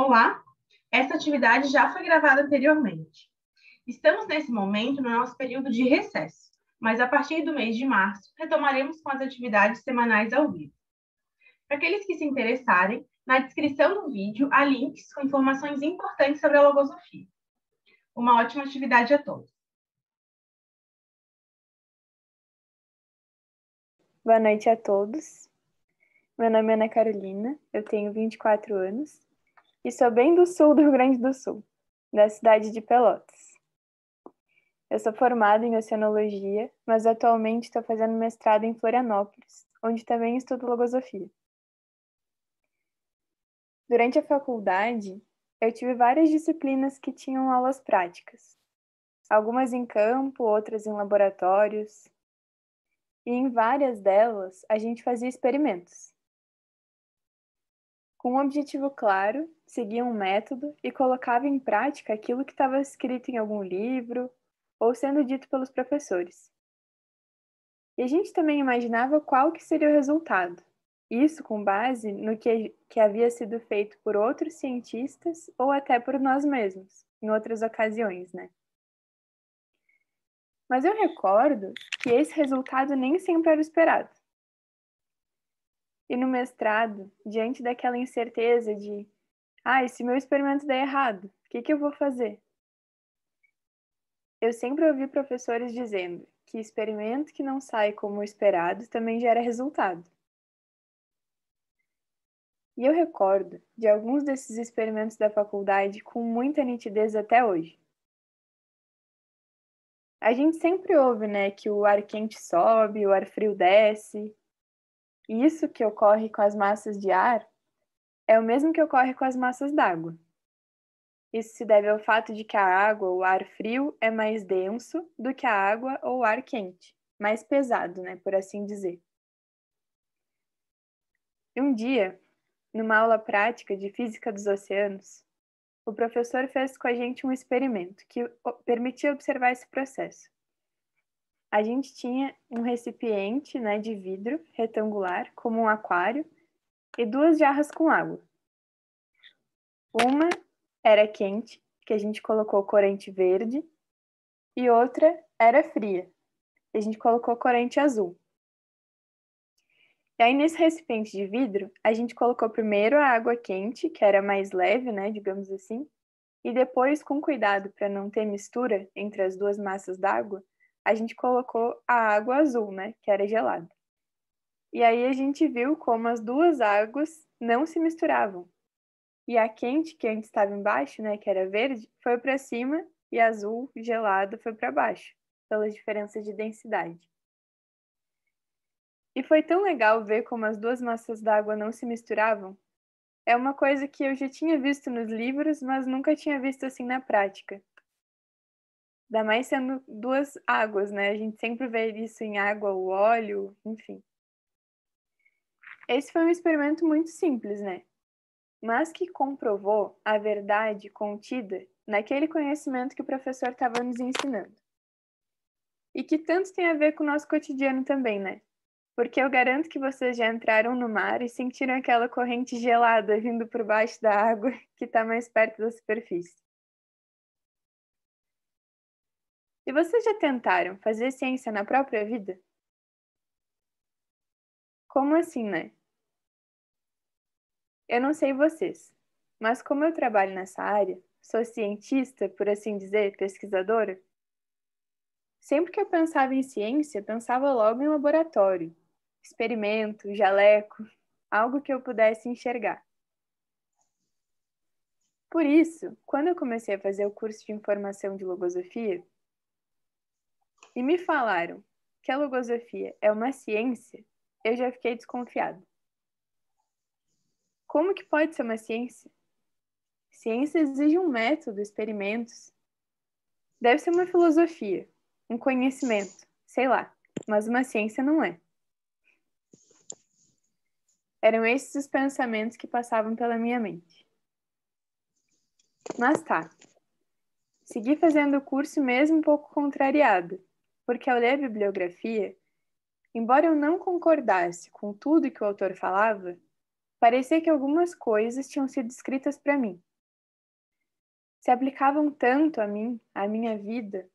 Olá, essa atividade já foi gravada anteriormente. Estamos nesse momento no nosso período de recesso, mas a partir do mês de março retomaremos com as atividades semanais ao vivo. Para aqueles que se interessarem, na descrição do vídeo há links com informações importantes sobre a logosofia. Uma ótima atividade a todos. Boa noite a todos. Meu nome é Ana Carolina, eu tenho 24 anos e sou é bem do sul do Rio Grande do Sul, da cidade de Pelotas. Eu sou formada em Oceanologia, mas atualmente estou fazendo mestrado em Florianópolis, onde também estudo Logosofia. Durante a faculdade, eu tive várias disciplinas que tinham aulas práticas, algumas em campo, outras em laboratórios, e em várias delas a gente fazia experimentos. Com um objetivo claro, seguia um método e colocava em prática aquilo que estava escrito em algum livro ou sendo dito pelos professores. E a gente também imaginava qual que seria o resultado. Isso com base no que, que havia sido feito por outros cientistas ou até por nós mesmos, em outras ocasiões, né? Mas eu recordo que esse resultado nem sempre era esperado. E no mestrado, diante daquela incerteza de, ah, se meu experimento der errado, o que, que eu vou fazer? Eu sempre ouvi professores dizendo que experimento que não sai como esperado também gera resultado. E eu recordo de alguns desses experimentos da faculdade com muita nitidez até hoje. A gente sempre ouve, né, que o ar quente sobe, o ar frio desce, isso que ocorre com as massas de ar é o mesmo que ocorre com as massas d'água. Isso se deve ao fato de que a água ou ar frio é mais denso do que a água ou ar quente, mais pesado, né, por assim dizer. Um dia, numa aula prática de física dos oceanos, o professor fez com a gente um experimento que permitia observar esse processo. A gente tinha um recipiente né, de vidro retangular, como um aquário, e duas jarras com água. Uma era quente, que a gente colocou corante verde, e outra era fria, que a gente colocou corante azul. E aí, nesse recipiente de vidro, a gente colocou primeiro a água quente, que era mais leve, né, digamos assim, e depois, com cuidado para não ter mistura entre as duas massas d'água, a gente colocou a água azul, né, que era gelada. E aí a gente viu como as duas águas não se misturavam. E a quente, que antes estava embaixo, né, que era verde, foi para cima e a azul gelada foi para baixo, pelas diferenças de densidade. E foi tão legal ver como as duas massas d'água não se misturavam. É uma coisa que eu já tinha visto nos livros, mas nunca tinha visto assim na prática. Ainda mais sendo duas águas, né? A gente sempre vê isso em água, o óleo, enfim. Esse foi um experimento muito simples, né? Mas que comprovou a verdade contida naquele conhecimento que o professor estava nos ensinando. E que tanto tem a ver com o nosso cotidiano também, né? Porque eu garanto que vocês já entraram no mar e sentiram aquela corrente gelada vindo por baixo da água que está mais perto da superfície. E vocês já tentaram fazer ciência na própria vida? Como assim, né? Eu não sei vocês, mas como eu trabalho nessa área, sou cientista, por assim dizer, pesquisadora, sempre que eu pensava em ciência, pensava logo em laboratório, experimento, jaleco, algo que eu pudesse enxergar. Por isso, quando eu comecei a fazer o curso de informação de logosofia, e me falaram que a logosofia é uma ciência, eu já fiquei desconfiado. Como que pode ser uma ciência? Ciência exige um método, experimentos. Deve ser uma filosofia, um conhecimento, sei lá, mas uma ciência não é. Eram esses os pensamentos que passavam pela minha mente. Mas tá. Segui fazendo o curso mesmo um pouco contrariado, porque ao ler a bibliografia, embora eu não concordasse com tudo que o autor falava, parecia que algumas coisas tinham sido escritas para mim. Se aplicavam tanto a mim, à minha vida.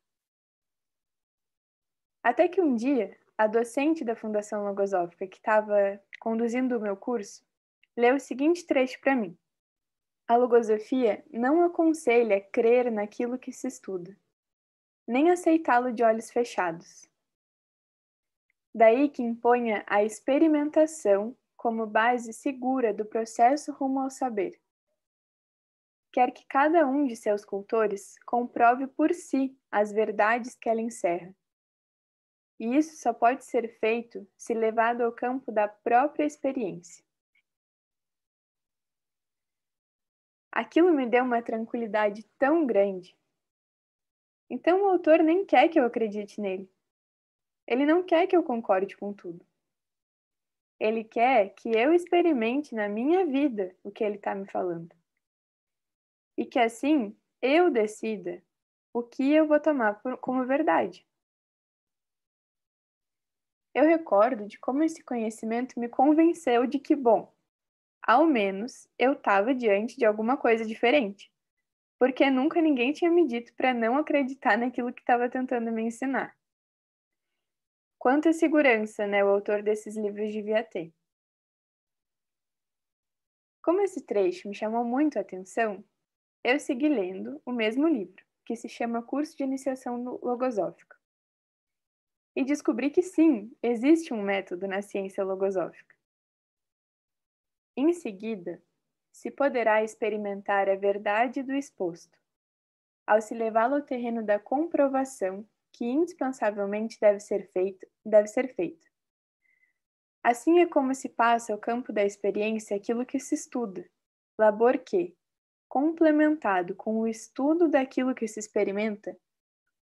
Até que um dia, a docente da Fundação Logosófica, que estava conduzindo o meu curso, leu o seguinte trecho para mim: A logosofia não aconselha crer naquilo que se estuda nem aceitá-lo de olhos fechados. Daí que imponha a experimentação como base segura do processo rumo ao saber. Quer que cada um de seus cultores comprove por si as verdades que ela encerra. E isso só pode ser feito se levado ao campo da própria experiência. Aquilo me deu uma tranquilidade tão grande então o autor nem quer que eu acredite nele. Ele não quer que eu concorde com tudo. Ele quer que eu experimente na minha vida o que ele está me falando. E que assim eu decida o que eu vou tomar por, como verdade. Eu recordo de como esse conhecimento me convenceu de que, bom, ao menos eu estava diante de alguma coisa diferente porque nunca ninguém tinha me dito para não acreditar naquilo que estava tentando me ensinar. Quanta segurança, né, o autor desses livros devia ter. Como esse trecho me chamou muito a atenção, eu segui lendo o mesmo livro, que se chama Curso de Iniciação Logosófica. E descobri que sim, existe um método na ciência logosófica. Em seguida, se poderá experimentar a verdade do exposto, ao se levá-lo ao terreno da comprovação, que indispensavelmente deve ser, feito, deve ser feita. Assim é como se passa ao campo da experiência aquilo que se estuda, labor que, complementado com o estudo daquilo que se experimenta,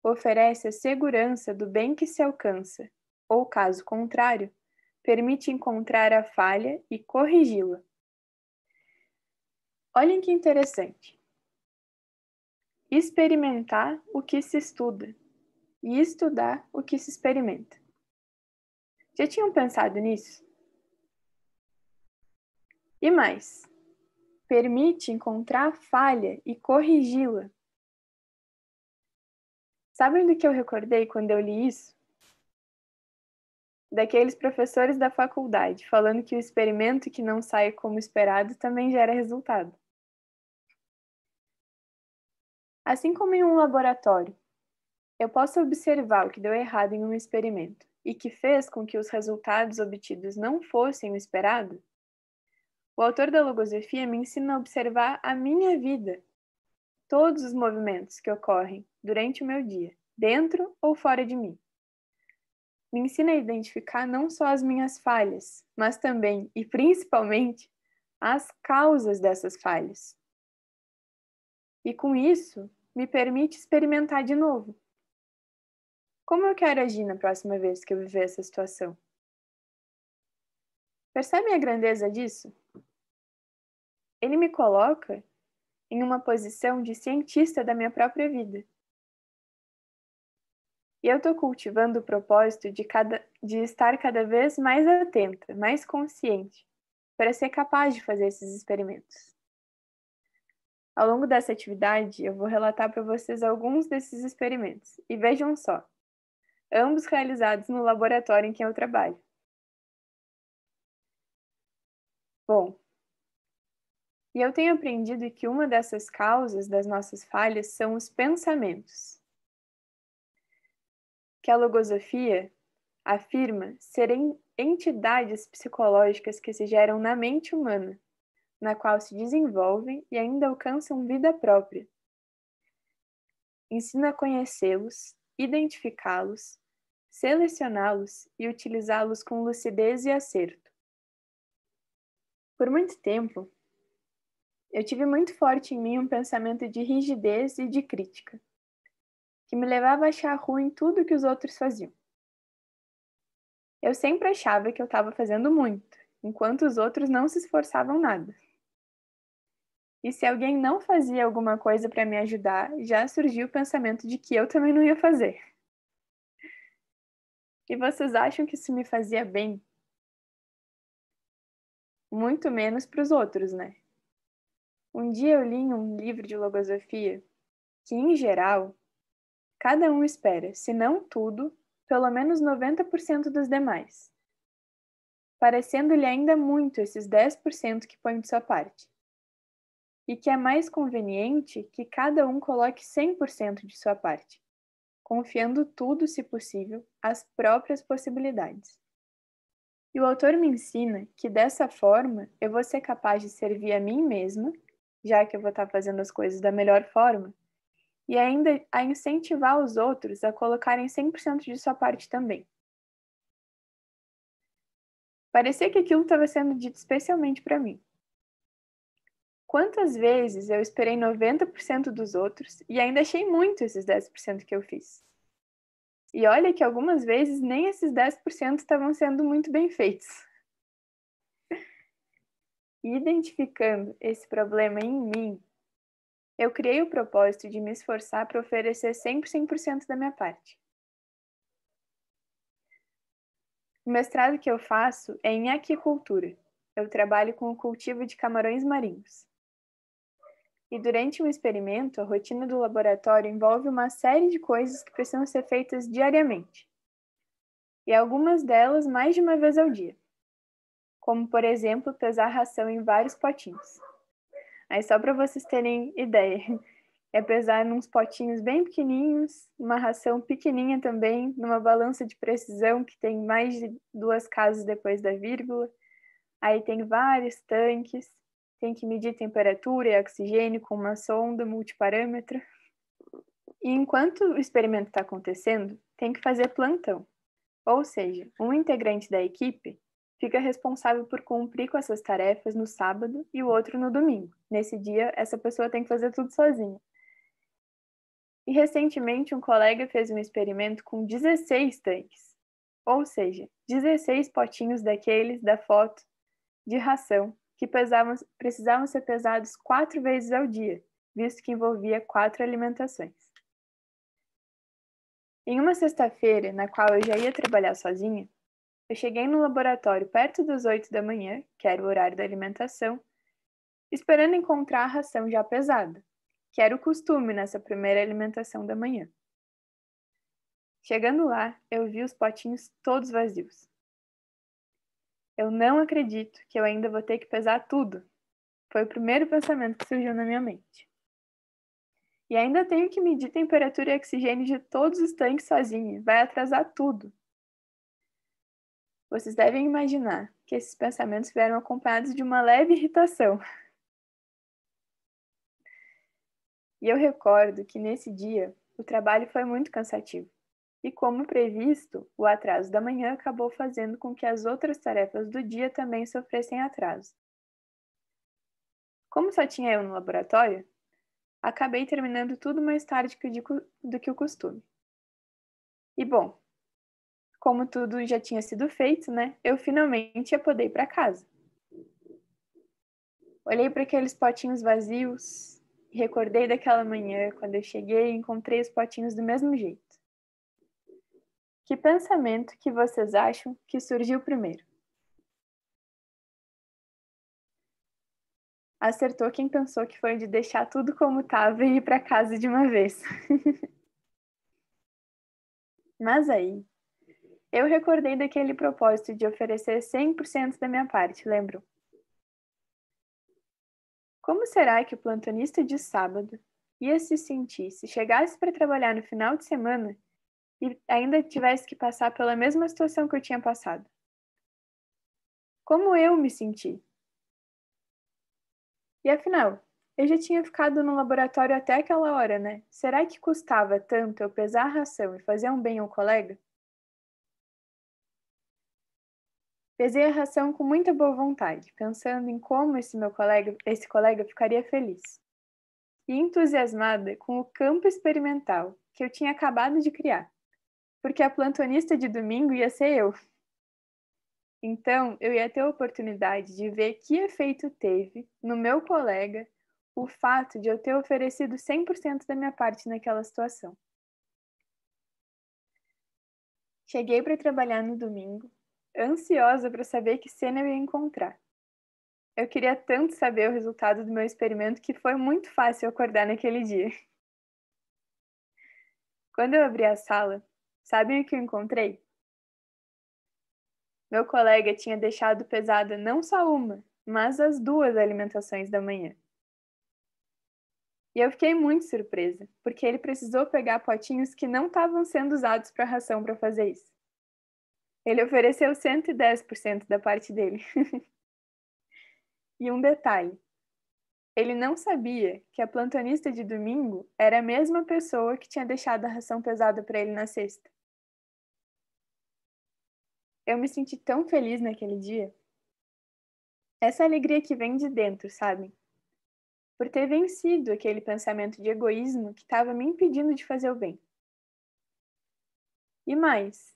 oferece a segurança do bem que se alcança, ou caso contrário, permite encontrar a falha e corrigi-la. Olhem que interessante. Experimentar o que se estuda e estudar o que se experimenta. Já tinham pensado nisso? E mais, permite encontrar a falha e corrigi-la. Sabem do que eu recordei quando eu li isso? Daqueles professores da faculdade falando que o experimento que não sai como esperado também gera resultado. Assim como em um laboratório, eu posso observar o que deu errado em um experimento e que fez com que os resultados obtidos não fossem o esperado? O autor da Logosofia me ensina a observar a minha vida, todos os movimentos que ocorrem durante o meu dia, dentro ou fora de mim. Me ensina a identificar não só as minhas falhas, mas também e principalmente as causas dessas falhas e, com isso, me permite experimentar de novo. Como eu quero agir na próxima vez que eu viver essa situação? Percebem a grandeza disso? Ele me coloca em uma posição de cientista da minha própria vida. E eu estou cultivando o propósito de, cada, de estar cada vez mais atenta, mais consciente, para ser capaz de fazer esses experimentos. Ao longo dessa atividade, eu vou relatar para vocês alguns desses experimentos, e vejam só, ambos realizados no laboratório em que eu trabalho. Bom, e eu tenho aprendido que uma dessas causas das nossas falhas são os pensamentos, que a logosofia afirma serem entidades psicológicas que se geram na mente humana na qual se desenvolvem e ainda alcançam vida própria. Ensina a conhecê-los, identificá-los, selecioná-los e utilizá-los com lucidez e acerto. Por muito tempo, eu tive muito forte em mim um pensamento de rigidez e de crítica, que me levava a achar ruim tudo que os outros faziam. Eu sempre achava que eu estava fazendo muito, enquanto os outros não se esforçavam nada. E se alguém não fazia alguma coisa para me ajudar, já surgiu o pensamento de que eu também não ia fazer. E vocês acham que isso me fazia bem? Muito menos para os outros, né? Um dia eu li em um livro de logosofia que, em geral, cada um espera, se não tudo, pelo menos 90% dos demais, parecendo-lhe ainda muito esses 10% que põe de sua parte e que é mais conveniente que cada um coloque 100% de sua parte, confiando tudo, se possível, às próprias possibilidades. E o autor me ensina que dessa forma eu vou ser capaz de servir a mim mesma, já que eu vou estar fazendo as coisas da melhor forma, e ainda a incentivar os outros a colocarem 100% de sua parte também. Parecia que aquilo estava sendo dito especialmente para mim, Quantas vezes eu esperei 90% dos outros e ainda achei muito esses 10% que eu fiz? E olha que algumas vezes nem esses 10% estavam sendo muito bem feitos. Identificando esse problema em mim, eu criei o propósito de me esforçar para oferecer sempre 100% da minha parte. O mestrado que eu faço é em aquicultura. Eu trabalho com o cultivo de camarões marinhos. E durante um experimento, a rotina do laboratório envolve uma série de coisas que precisam ser feitas diariamente, e algumas delas mais de uma vez ao dia, como, por exemplo, pesar ração em vários potinhos. Aí, só para vocês terem ideia, é pesar em uns potinhos bem pequenininhos, uma ração pequenininha também, numa balança de precisão que tem mais de duas casas depois da vírgula. Aí tem vários tanques, tem que medir temperatura e oxigênio com uma sonda multiparâmetro. E enquanto o experimento está acontecendo, tem que fazer plantão. Ou seja, um integrante da equipe fica responsável por cumprir com essas tarefas no sábado e o outro no domingo. Nesse dia, essa pessoa tem que fazer tudo sozinha. E recentemente, um colega fez um experimento com 16 tanques, ou seja, 16 potinhos daqueles da foto de ração que pesavam, precisavam ser pesados quatro vezes ao dia, visto que envolvia quatro alimentações. Em uma sexta-feira, na qual eu já ia trabalhar sozinha, eu cheguei no laboratório perto das oito da manhã, que era o horário da alimentação, esperando encontrar a ração já pesada, que era o costume nessa primeira alimentação da manhã. Chegando lá, eu vi os potinhos todos vazios. Eu não acredito que eu ainda vou ter que pesar tudo. Foi o primeiro pensamento que surgiu na minha mente. E ainda tenho que medir temperatura e oxigênio de todos os tanques sozinha. Vai atrasar tudo. Vocês devem imaginar que esses pensamentos vieram acompanhados de uma leve irritação. E eu recordo que nesse dia o trabalho foi muito cansativo. E como previsto, o atraso da manhã acabou fazendo com que as outras tarefas do dia também sofressem atraso. Como só tinha eu no laboratório, acabei terminando tudo mais tarde do que o costume. E bom, como tudo já tinha sido feito, né? Eu finalmente ia poder ir para casa. Olhei para aqueles potinhos vazios e recordei daquela manhã quando eu cheguei e encontrei os potinhos do mesmo jeito. Que pensamento que vocês acham que surgiu primeiro? Acertou quem pensou que foi de deixar tudo como estava e ir para casa de uma vez. Mas aí, eu recordei daquele propósito de oferecer 100% da minha parte, lembro. Como será que o plantonista de sábado ia se sentir se chegasse para trabalhar no final de semana e ainda tivesse que passar pela mesma situação que eu tinha passado. Como eu me senti? E afinal, eu já tinha ficado no laboratório até aquela hora, né? Será que custava tanto eu pesar a ração e fazer um bem ao colega? Pesei a ração com muita boa vontade, pensando em como esse meu colega, esse colega ficaria feliz. E entusiasmada com o campo experimental que eu tinha acabado de criar porque a plantonista de domingo ia ser eu. Então, eu ia ter a oportunidade de ver que efeito teve no meu colega o fato de eu ter oferecido 100% da minha parte naquela situação. Cheguei para trabalhar no domingo, ansiosa para saber que cena eu ia encontrar. Eu queria tanto saber o resultado do meu experimento que foi muito fácil acordar naquele dia. Quando eu abri a sala, Sabem o que eu encontrei? Meu colega tinha deixado pesada não só uma, mas as duas alimentações da manhã. E eu fiquei muito surpresa, porque ele precisou pegar potinhos que não estavam sendo usados para ração para fazer isso. Ele ofereceu 110% da parte dele. e um detalhe: ele não sabia que a plantonista de domingo era a mesma pessoa que tinha deixado a ração pesada para ele na sexta. Eu me senti tão feliz naquele dia. Essa alegria que vem de dentro, sabe? Por ter vencido aquele pensamento de egoísmo que estava me impedindo de fazer o bem. E mais,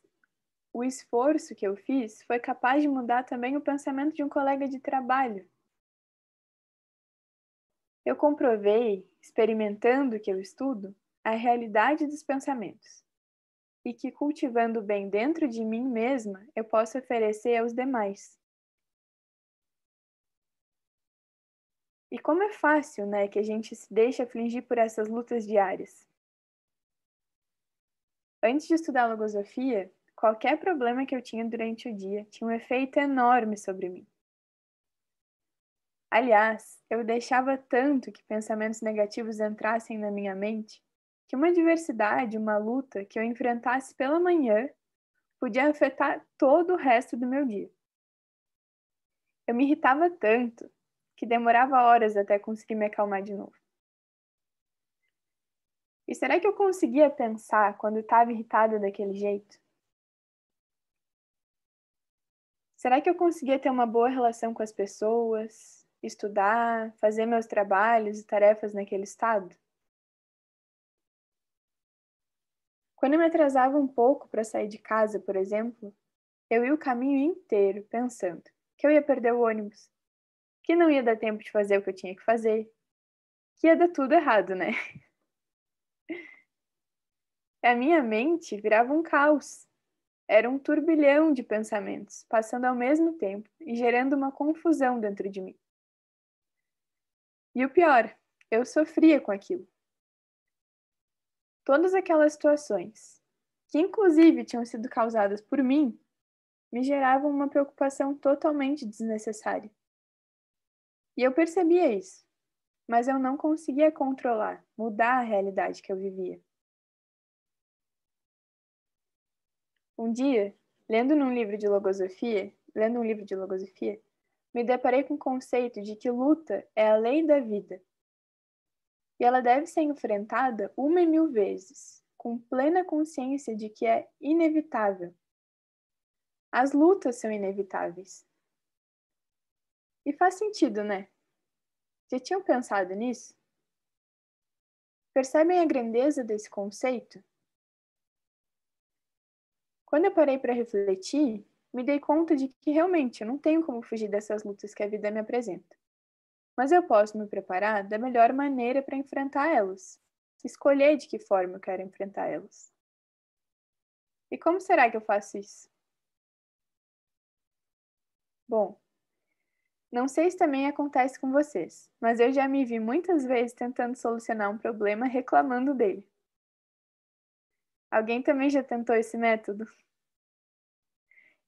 o esforço que eu fiz foi capaz de mudar também o pensamento de um colega de trabalho eu comprovei, experimentando o que eu estudo, a realidade dos pensamentos, e que cultivando bem dentro de mim mesma eu posso oferecer aos demais. E como é fácil, né, que a gente se deixa afligir por essas lutas diárias. Antes de estudar logosofia, qualquer problema que eu tinha durante o dia tinha um efeito enorme sobre mim. Aliás, eu deixava tanto que pensamentos negativos entrassem na minha mente que uma adversidade, uma luta que eu enfrentasse pela manhã podia afetar todo o resto do meu dia. Eu me irritava tanto que demorava horas até conseguir me acalmar de novo. E será que eu conseguia pensar quando estava irritada daquele jeito? Será que eu conseguia ter uma boa relação com as pessoas, estudar, fazer meus trabalhos e tarefas naquele estado? Quando eu me atrasava um pouco para sair de casa, por exemplo, eu ia o caminho inteiro pensando que eu ia perder o ônibus, que não ia dar tempo de fazer o que eu tinha que fazer, que ia dar tudo errado, né? A minha mente virava um caos. Era um turbilhão de pensamentos, passando ao mesmo tempo e gerando uma confusão dentro de mim. E o pior, eu sofria com aquilo. Todas aquelas situações, que inclusive tinham sido causadas por mim, me geravam uma preocupação totalmente desnecessária. E eu percebia isso, mas eu não conseguia controlar, mudar a realidade que eu vivia. Um dia, lendo num livro de logosofia, lendo um livro de logosofia, me deparei com o conceito de que luta é a lei da vida. E ela deve ser enfrentada uma e mil vezes, com plena consciência de que é inevitável. As lutas são inevitáveis. E faz sentido, né? Já tinham pensado nisso? Percebem a grandeza desse conceito? Quando eu parei para refletir, me dei conta de que realmente eu não tenho como fugir dessas lutas que a vida me apresenta. Mas eu posso me preparar da melhor maneira para enfrentar elas, escolher de que forma eu quero enfrentar elas. E como será que eu faço isso? Bom, não sei se também acontece com vocês, mas eu já me vi muitas vezes tentando solucionar um problema reclamando dele. Alguém também já tentou esse método?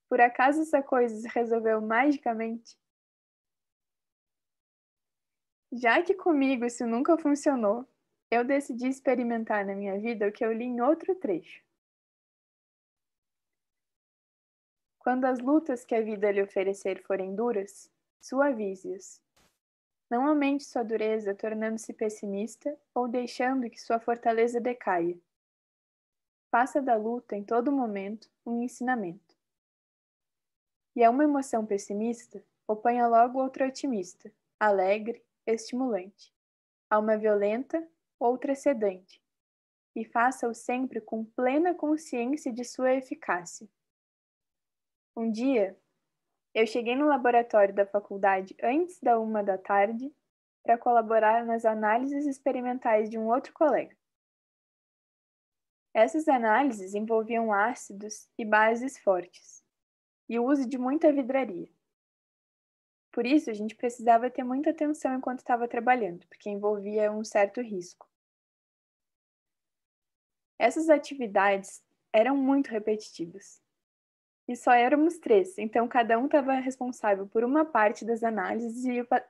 Por acaso essa coisa se resolveu magicamente? Já que comigo isso nunca funcionou, eu decidi experimentar na minha vida o que eu li em outro trecho. Quando as lutas que a vida lhe oferecer forem duras, suavize-as. Não aumente sua dureza tornando-se pessimista ou deixando que sua fortaleza decaia. Faça da luta, em todo momento, um ensinamento. E a é uma emoção pessimista, oponha logo outra otimista, alegre, estimulante. A uma violenta, outra sedante. E faça-o sempre com plena consciência de sua eficácia. Um dia, eu cheguei no laboratório da faculdade antes da uma da tarde para colaborar nas análises experimentais de um outro colega. Essas análises envolviam ácidos e bases fortes e o uso de muita vidraria. Por isso, a gente precisava ter muita atenção enquanto estava trabalhando, porque envolvia um certo risco. Essas atividades eram muito repetitivas. E só éramos três, então cada um estava responsável por uma parte das análises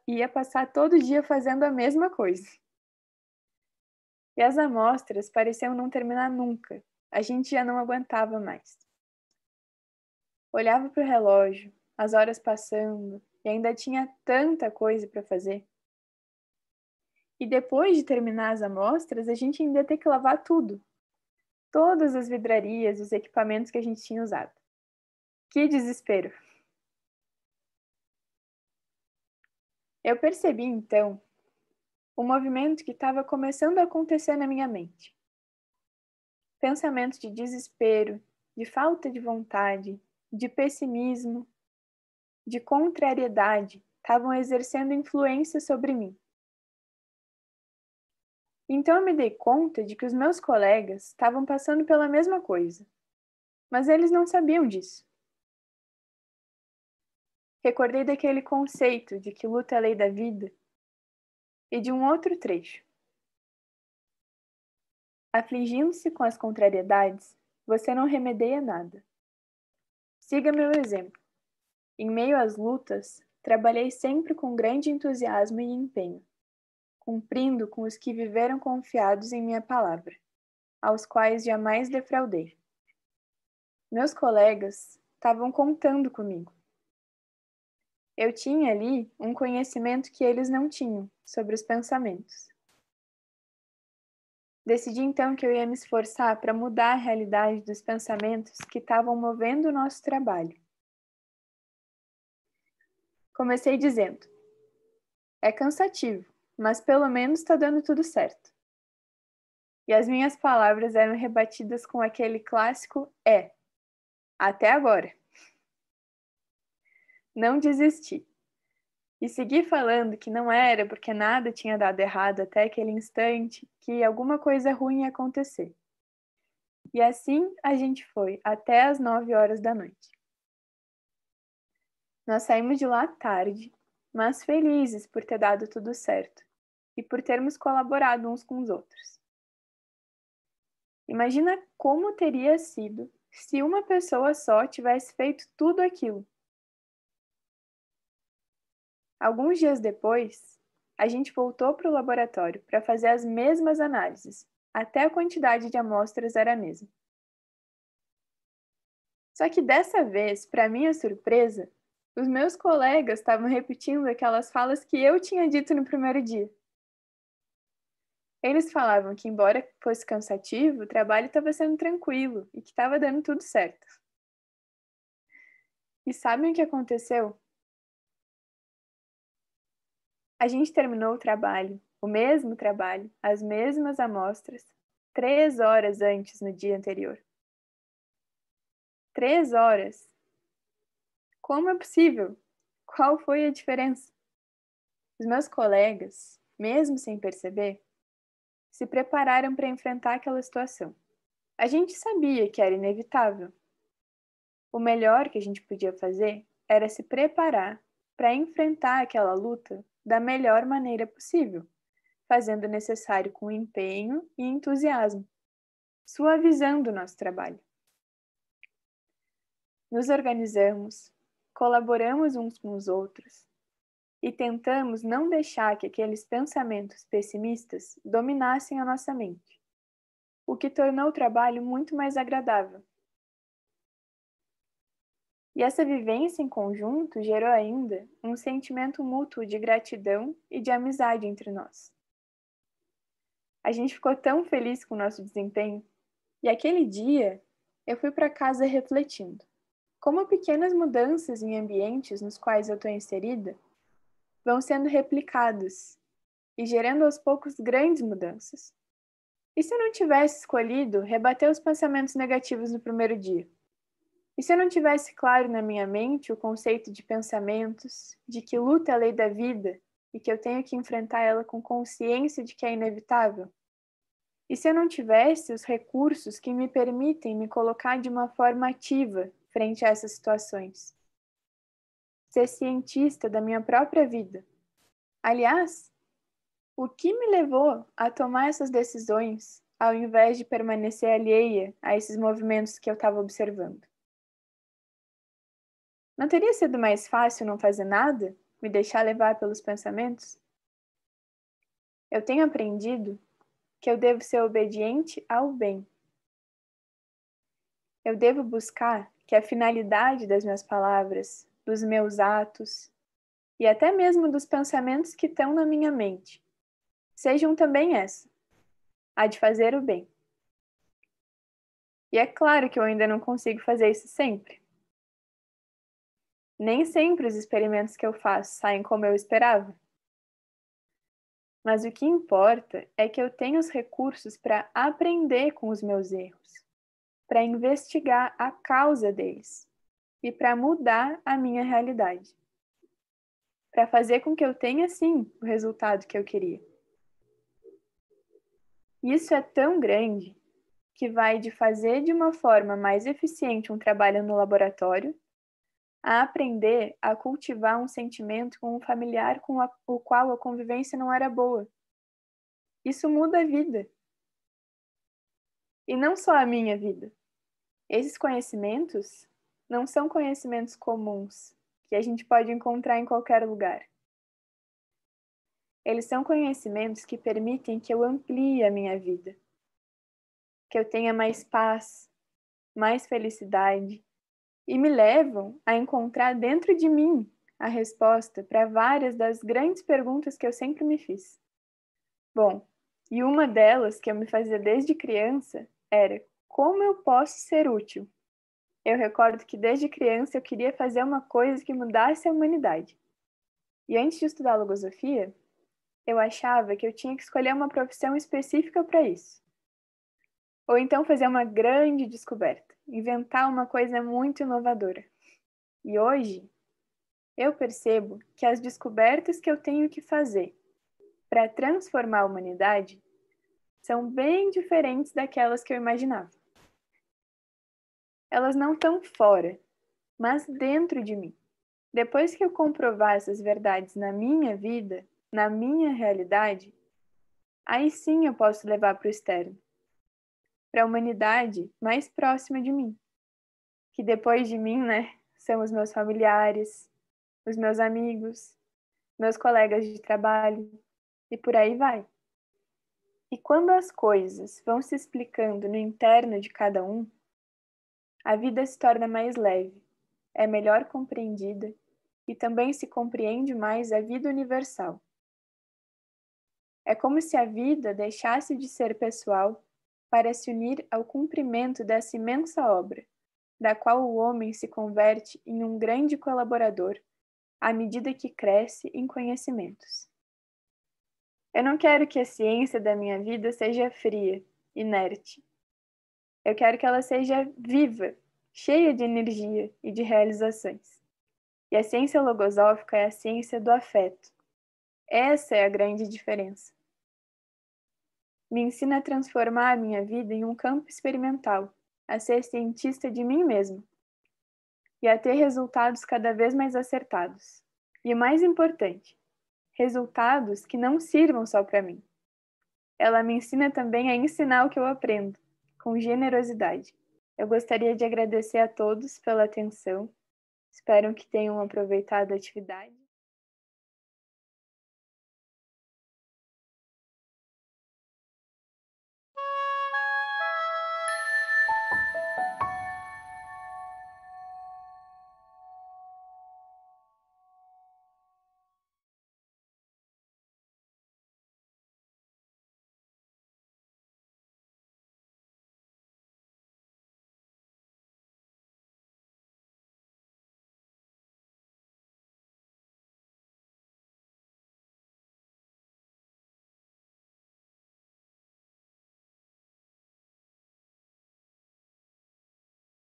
e ia passar todo dia fazendo a mesma coisa. E as amostras pareciam não terminar nunca. A gente já não aguentava mais. Olhava para o relógio, as horas passando, e ainda tinha tanta coisa para fazer. E depois de terminar as amostras, a gente ainda tem que lavar tudo. Todas as vidrarias, os equipamentos que a gente tinha usado. Que desespero! Eu percebi então o movimento que estava começando a acontecer na minha mente. Pensamentos de desespero, de falta de vontade, de pessimismo, de contrariedade estavam exercendo influência sobre mim. Então eu me dei conta de que os meus colegas estavam passando pela mesma coisa, mas eles não sabiam disso. Recordei daquele conceito de que luta é a lei da vida e de um outro trecho. Afligindo-se com as contrariedades, você não remedeia nada. Siga meu exemplo. Em meio às lutas, trabalhei sempre com grande entusiasmo e empenho, cumprindo com os que viveram confiados em minha palavra, aos quais jamais defraudei. Meus colegas estavam contando comigo. Eu tinha ali um conhecimento que eles não tinham sobre os pensamentos. Decidi então que eu ia me esforçar para mudar a realidade dos pensamentos que estavam movendo o nosso trabalho. Comecei dizendo: É cansativo, mas pelo menos está dando tudo certo. E as minhas palavras eram rebatidas com aquele clássico é. Até agora. Não desisti. E seguir falando que não era porque nada tinha dado errado até aquele instante que alguma coisa ruim ia acontecer. E assim a gente foi até as nove horas da noite. Nós saímos de lá tarde, mas felizes por ter dado tudo certo e por termos colaborado uns com os outros. Imagina como teria sido se uma pessoa só tivesse feito tudo aquilo Alguns dias depois, a gente voltou para o laboratório para fazer as mesmas análises, até a quantidade de amostras era a mesma. Só que dessa vez, para minha surpresa, os meus colegas estavam repetindo aquelas falas que eu tinha dito no primeiro dia. Eles falavam que, embora fosse cansativo, o trabalho estava sendo tranquilo e que estava dando tudo certo. E sabem o que aconteceu? A gente terminou o trabalho, o mesmo trabalho, as mesmas amostras, três horas antes no dia anterior. Três horas? Como é possível? Qual foi a diferença? Os meus colegas, mesmo sem perceber, se prepararam para enfrentar aquela situação. A gente sabia que era inevitável. O melhor que a gente podia fazer era se preparar para enfrentar aquela luta da melhor maneira possível, fazendo o necessário com empenho e entusiasmo, suavizando o nosso trabalho. Nos organizamos, colaboramos uns com os outros e tentamos não deixar que aqueles pensamentos pessimistas dominassem a nossa mente, o que tornou o trabalho muito mais agradável e essa vivência em conjunto gerou ainda um sentimento mútuo de gratidão e de amizade entre nós. A gente ficou tão feliz com o nosso desempenho, e aquele dia eu fui para casa refletindo. Como pequenas mudanças em ambientes nos quais eu estou inserida vão sendo replicadas e gerando aos poucos grandes mudanças. E se eu não tivesse escolhido rebater os pensamentos negativos no primeiro dia? E se eu não tivesse claro na minha mente o conceito de pensamentos, de que luta é a lei da vida e que eu tenho que enfrentar ela com consciência de que é inevitável? E se eu não tivesse os recursos que me permitem me colocar de uma forma ativa frente a essas situações? Ser cientista da minha própria vida. Aliás, o que me levou a tomar essas decisões ao invés de permanecer alheia a esses movimentos que eu estava observando? Não teria sido mais fácil não fazer nada, me deixar levar pelos pensamentos? Eu tenho aprendido que eu devo ser obediente ao bem. Eu devo buscar que a finalidade das minhas palavras, dos meus atos e até mesmo dos pensamentos que estão na minha mente sejam também essa, a de fazer o bem. E é claro que eu ainda não consigo fazer isso sempre. Nem sempre os experimentos que eu faço saem como eu esperava. Mas o que importa é que eu tenho os recursos para aprender com os meus erros, para investigar a causa deles e para mudar a minha realidade. Para fazer com que eu tenha, sim, o resultado que eu queria. Isso é tão grande que vai de fazer de uma forma mais eficiente um trabalho no laboratório a aprender a cultivar um sentimento com um familiar com a, o qual a convivência não era boa. Isso muda a vida. E não só a minha vida. Esses conhecimentos não são conhecimentos comuns que a gente pode encontrar em qualquer lugar. Eles são conhecimentos que permitem que eu amplie a minha vida, que eu tenha mais paz, mais felicidade, e me levam a encontrar dentro de mim a resposta para várias das grandes perguntas que eu sempre me fiz. Bom, e uma delas que eu me fazia desde criança era: como eu posso ser útil? Eu recordo que desde criança eu queria fazer uma coisa que mudasse a humanidade. E antes de estudar logosofia, eu achava que eu tinha que escolher uma profissão específica para isso. Ou então fazer uma grande descoberta inventar uma coisa muito inovadora. E hoje, eu percebo que as descobertas que eu tenho que fazer para transformar a humanidade são bem diferentes daquelas que eu imaginava. Elas não estão fora, mas dentro de mim. Depois que eu comprovar essas verdades na minha vida, na minha realidade, aí sim eu posso levar para o externo para a humanidade mais próxima de mim, que depois de mim, né, são os meus familiares, os meus amigos, meus colegas de trabalho e por aí vai. E quando as coisas vão se explicando no interno de cada um, a vida se torna mais leve, é melhor compreendida e também se compreende mais a vida universal. É como se a vida deixasse de ser pessoal para se unir ao cumprimento dessa imensa obra, da qual o homem se converte em um grande colaborador à medida que cresce em conhecimentos. Eu não quero que a ciência da minha vida seja fria, inerte. Eu quero que ela seja viva, cheia de energia e de realizações. E a ciência logosófica é a ciência do afeto. Essa é a grande diferença me ensina a transformar a minha vida em um campo experimental, a ser cientista de mim mesmo e a ter resultados cada vez mais acertados. E mais importante, resultados que não sirvam só para mim. Ela me ensina também a ensinar o que eu aprendo, com generosidade. Eu gostaria de agradecer a todos pela atenção. Espero que tenham aproveitado a atividade.